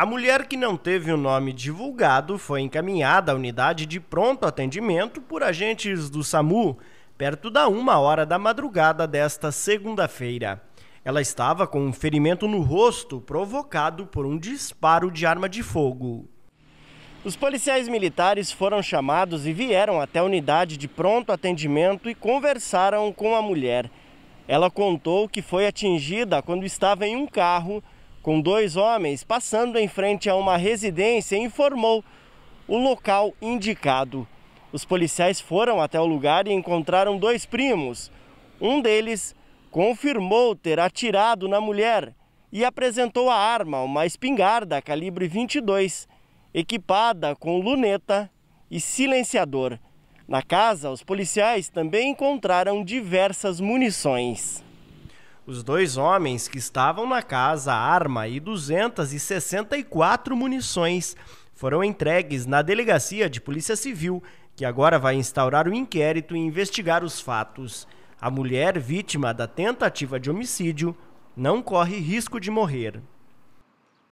A mulher que não teve o nome divulgado foi encaminhada à unidade de pronto atendimento por agentes do SAMU perto da uma hora da madrugada desta segunda-feira. Ela estava com um ferimento no rosto provocado por um disparo de arma de fogo. Os policiais militares foram chamados e vieram até a unidade de pronto atendimento e conversaram com a mulher. Ela contou que foi atingida quando estava em um carro com dois homens passando em frente a uma residência e informou o local indicado. Os policiais foram até o lugar e encontraram dois primos. Um deles confirmou ter atirado na mulher e apresentou a arma, uma espingarda calibre 22, equipada com luneta e silenciador. Na casa, os policiais também encontraram diversas munições. Os dois homens que estavam na casa, arma e 264 munições foram entregues na delegacia de Polícia Civil, que agora vai instaurar o um inquérito e investigar os fatos. A mulher vítima da tentativa de homicídio não corre risco de morrer.